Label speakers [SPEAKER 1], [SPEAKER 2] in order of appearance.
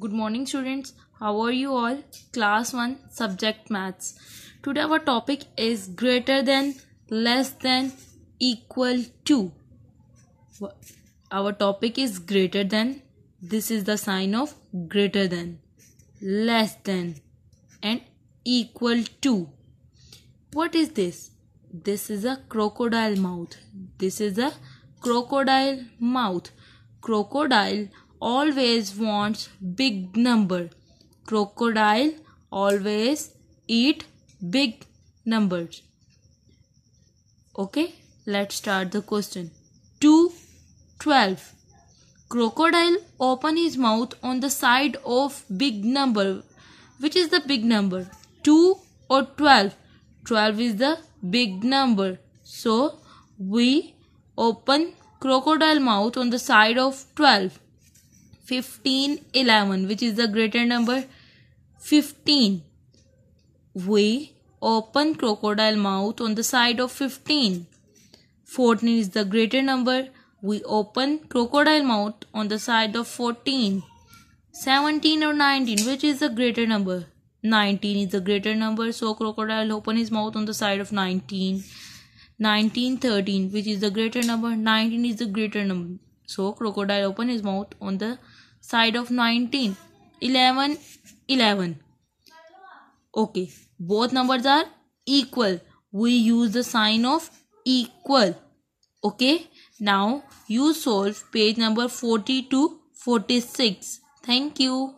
[SPEAKER 1] Good morning students. How are you all? Class 1 subject maths. Today our topic is greater than, less than, equal to. Our topic is greater than. This is the sign of greater than, less than and equal to. What is this? This is a crocodile mouth. This is a crocodile mouth. Crocodile always wants big number. Crocodile always eat big numbers. Okay, let's start the question. 2 12 Crocodile open his mouth on the side of big number. Which is the big number? 2 or 12? 12 is the big number. So, we open crocodile mouth on the side of 12. 15, 11. Which is the greater number? 15. We open crocodile mouth on the side of 15. 14 is the greater number. We open crocodile mouth on the side of 14. 17 or 19, which is the greater number? 19 is the greater number. So crocodile open his mouth on the side of 19. 19, 13, which is the greater number? 19 is the greater number. So crocodile opened his mouth on the side of 19. 11, 11. Okay, both numbers are equal. We use the sign of equal. Okay, now you solve page number 40 to 46. Thank you.